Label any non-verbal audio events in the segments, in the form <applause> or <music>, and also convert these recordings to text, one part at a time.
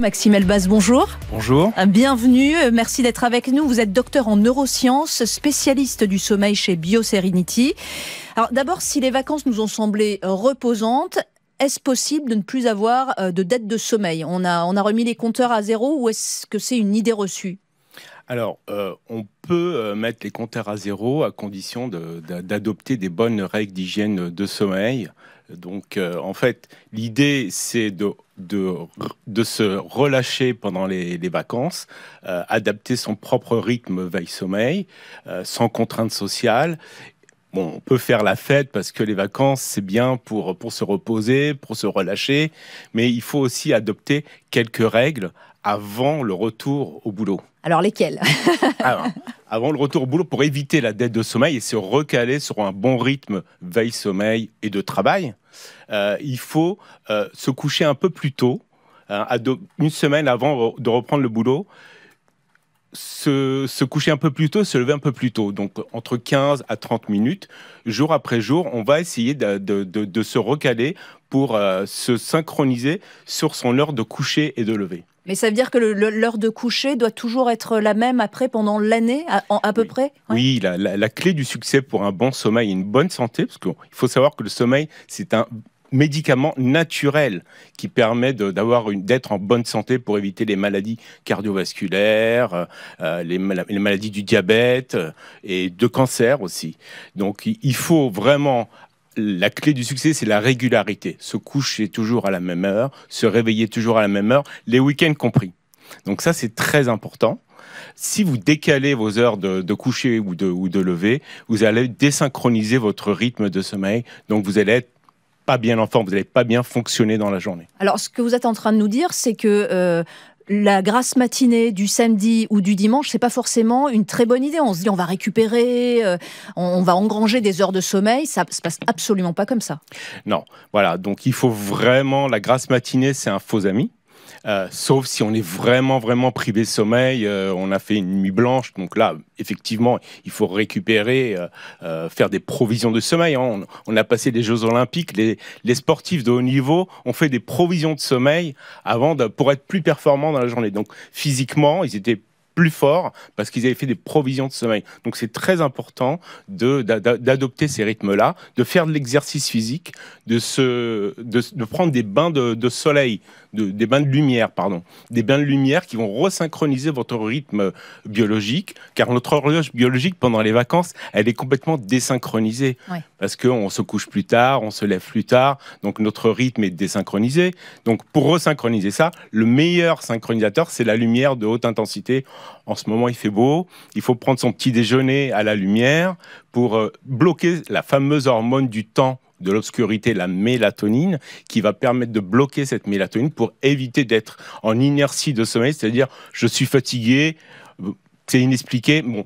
Maxime Elbaz, bonjour. Bonjour. Euh, bienvenue, euh, merci d'être avec nous. Vous êtes docteur en neurosciences, spécialiste du sommeil chez BioSerenity. Alors d'abord, si les vacances nous ont semblé euh, reposantes, est-ce possible de ne plus avoir de dette de sommeil a, on a remis les compteurs à zéro ou est-ce que c'est une idée reçue alors, euh, on peut euh, mettre les compteurs à zéro à condition d'adopter des bonnes règles d'hygiène de sommeil. Donc, euh, en fait, l'idée, c'est de, de, se relâcher pendant les, vacances, adapter son propre rythme veille-sommeil, sans contrainte sociale, on peut faire la fête parce que les vacances, c'est bien pour, pour se reposer, pour se relâcher, mais il faut aussi adopter quelques règles avant le retour au boulot. Alors lesquels <laughs> avant le retour au boulot, pour éviter la dette de sommeil et se recaler sur un bon rythme veille-sommeil et de travail, euh, il faut euh, se coucher un peu plus tôt, hein, une semaine avant de reprendre le boulot. Se, coucher un peu plus tôt, se lever un peu plus tôt, donc entre 15 à 30 minutes, jour après jour, on va essayer de, se recaler pour euh, se synchroniser sur son heure de coucher et de lever. Mais ça veut dire que l'heure de coucher doit toujours être la même après, pendant l'année, à, peu près Oui, la, clé du succès pour un bon sommeil et une bonne santé, parce qu'il faut savoir que le sommeil, c'est un médicament naturel qui permet d'avoir d'être en bonne santé pour éviter les maladies cardiovasculaires, euh, euh, les, les, maladies du diabète euh, et de cancer aussi. Donc il faut vraiment la clé du succès, c'est la régularité. Se coucher toujours à la même heure, se réveiller toujours à la même heure, les week-ends compris. Donc ça, c'est très important. Si vous décalez vos heures de, coucher ou de, lever, vous allez désynchroniser votre rythme de sommeil. Donc vous allez pas bien en forme, vous n'allez pas bien fonctionner dans la journée. Alors, ce que vous êtes en train de nous dire, c'est que euh, la grasse matinée du samedi ou du dimanche, c'est pas forcément une très bonne idée. On se dit on va récupérer, euh, on, va engranger des heures de sommeil. Ça se passe absolument pas comme ça. Non, voilà. Donc il faut vraiment la grasse matinée, c'est un faux ami. Euh, sauf si on est vraiment, vraiment privé de sommeil, euh, on a fait une nuit blanche, donc là, effectivement, il faut récupérer, euh, faire des provisions de sommeil. Hein. On, a passé les Jeux Olympiques, les, sportifs de haut niveau ont fait des provisions de sommeil avant pour être plus performants dans la journée. Donc physiquement, ils étaient plus fort parce qu'ils avaient fait des provisions de sommeil. Donc c'est très important d'adopter ces rythmes-là, de faire de l'exercice physique, de, se, de, prendre des bains de, soleil, des bains de lumière, pardon, des bains de lumière qui vont resynchroniser votre rythme biologique, car notre horloge biologique pendant les vacances, elle est complètement désynchronisée parce qu'on se couche plus tard, on se lève plus tard, donc notre rythme est désynchronisé. Donc pour resynchroniser ça, le meilleur synchronisateur, c'est la lumière de haute intensité. En ce moment, il fait beau, il faut prendre son petit déjeuner à la lumière pour euh, bloquer la fameuse hormone du temps de l'obscurité, la mélatonine, qui va permettre de bloquer cette mélatonine pour éviter d'être en inertie de sommeil, c'est-à-dire je suis fatigué, euh, c'est inexpliqué, bon,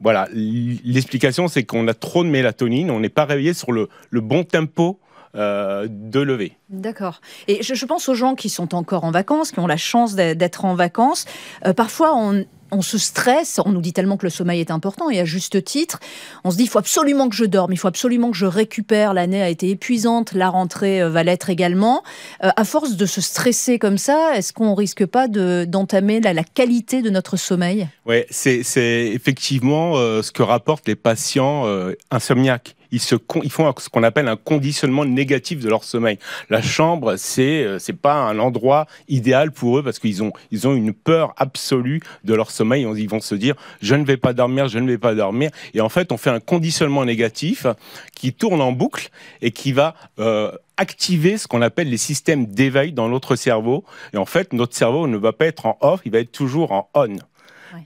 voilà, l'explication, c'est qu'on a trop de mélatonine, on n'est pas réveillé sur le, bon tempo euh, de lever. D'accord. Et je, pense aux gens qui sont encore en vacances, qui ont la chance d'être en vacances. Euh, parfois, on, on se stresse, on nous dit tellement que le sommeil est important et à juste titre, on se dit il faut absolument que je dorme, il faut absolument que je récupère, l'année a été épuisante, la rentrée euh, va l'être également. Euh, à force de se stresser comme ça, est-ce qu'on ne risque pas d'entamer la, qualité de notre sommeil Oui, c'est effectivement euh, ce que rapportent les patients insomniaques ils, se font ce qu'on appelle un conditionnement négatif de leur sommeil. La chambre, c'est euh, c'est pas un endroit idéal pour eux parce qu'ils ont ils ont une peur absolue de leur sommeil. Ils vont se dire je ne vais pas dormir, je ne vais pas dormir. Et en fait, on fait un conditionnement négatif qui tourne en boucle et qui va euh, activer ce qu'on appelle les systèmes d'éveil dans notre cerveau. Et en fait, notre cerveau ne va pas être en off, il va être toujours en on.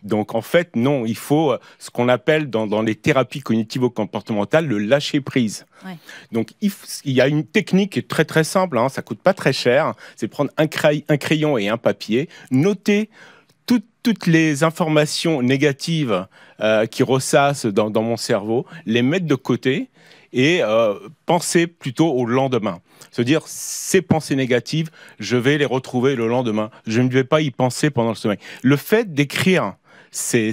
Donc en fait, non, il faut euh, ce qu'on appelle dans, les thérapies cognitivo-comportementales le lâcher prise. Donc il, y a une technique très très simple, hein, ça coûte pas très cher, c'est prendre un, crayon et un papier, noter toutes, les informations négatives euh, qui ressassent dans, mon cerveau, les mettre de côté et euh, penser plutôt au lendemain. Se dire, ces pensées négatives, je vais les retrouver le lendemain. Je ne vais pas y penser pendant le sommeil. Le fait d'écrire ces,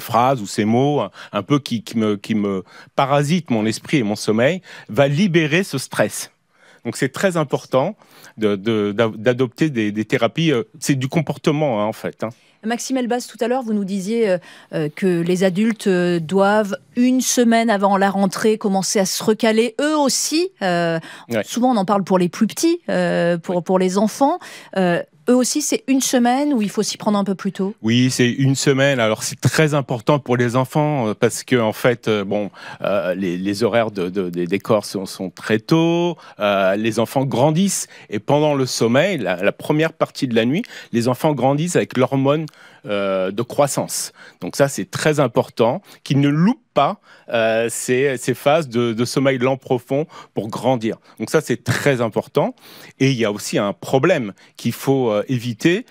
phrases ou ces mots un peu qui, me, qui me parasitent mon esprit et mon sommeil va libérer ce stress. Donc c'est très important d'adopter des, thérapies. Euh, c'est du comportement hein, en fait. Hein. Maxime Elbaz, tout à l'heure, vous nous disiez euh, euh, que les adultes doivent, une semaine avant la rentrée, commencer à se recaler eux aussi. Souvent, on en parle pour les plus petits, pour, pour les enfants aussi, c'est une semaine ou il faut s'y prendre un peu plus tôt Oui, c'est une semaine. Alors, c'est très important pour les enfants euh, parce que, en fait, euh, bon, euh, les, horaires des décors sont, très tôt. les enfants grandissent et pendant le sommeil, la, première partie de la nuit, les enfants grandissent avec l'hormone euh, de croissance. Donc ça, c'est très important qu'il ne loupe pas euh, ces, phases de, sommeil lent profond pour grandir. Donc ça, c'est très important. Et il y a aussi un problème qu'il faut euh, éviter.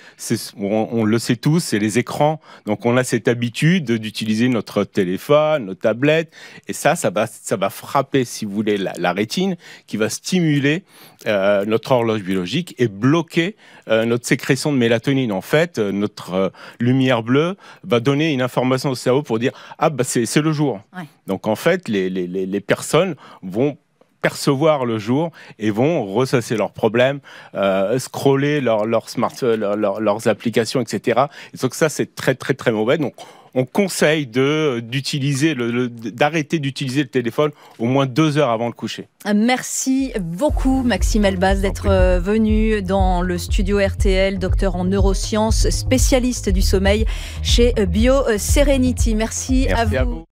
On, on, le sait tous, c'est les écrans. Donc on a cette habitude d'utiliser notre téléphone, nos tablettes. Et ça, ça va, ça va frapper, si vous voulez, la, rétine qui va stimuler notre horloge biologique et bloquer notre sécrétion de mélatonine. En fait, notre, lumière bleue va donner une information au cerveau pour dire ah bah c'est le jour. Donc en fait les, personnes vont percevoir le jour et vont ressasser leurs problèmes, euh, scroller leur, leur smart, leurs applications, etc. Et donc ça, c'est très, très, très mauvais. Donc, on conseille d'arrêter d'utiliser le téléphone au moins deux heures avant le coucher. Merci beaucoup Maxime Elbaz d'être euh, venu dans le studio RTL, docteur en neurosciences, spécialiste du sommeil chez Bio Merci, Merci À vous.